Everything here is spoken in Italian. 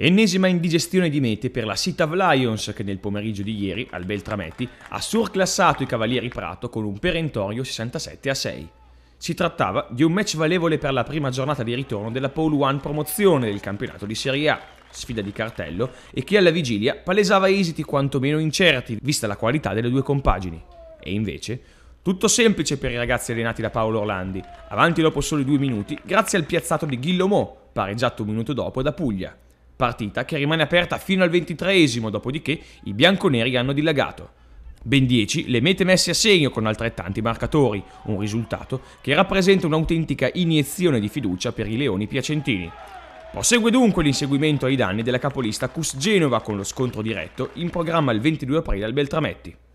Ennesima indigestione di mete per la Sitav Lions che nel pomeriggio di ieri, al Beltrametti, ha surclassato i Cavalieri Prato con un perentorio 67 a 6. Si trattava di un match valevole per la prima giornata di ritorno della Pole One promozione del campionato di Serie A, sfida di cartello, e che alla vigilia palesava esiti quantomeno incerti, vista la qualità delle due compagini. E invece, tutto semplice per i ragazzi allenati da Paolo Orlandi, avanti dopo soli due minuti grazie al piazzato di Ghillomò, pareggiato un minuto dopo da Puglia partita che rimane aperta fino al ventitreesimo, dopodiché i bianconeri hanno dilagato. Ben 10 le mete messe a segno con altrettanti marcatori, un risultato che rappresenta un'autentica iniezione di fiducia per i leoni piacentini. Prosegue dunque l'inseguimento ai danni della capolista Cus Genova con lo scontro diretto in programma il 22 aprile al Beltrametti.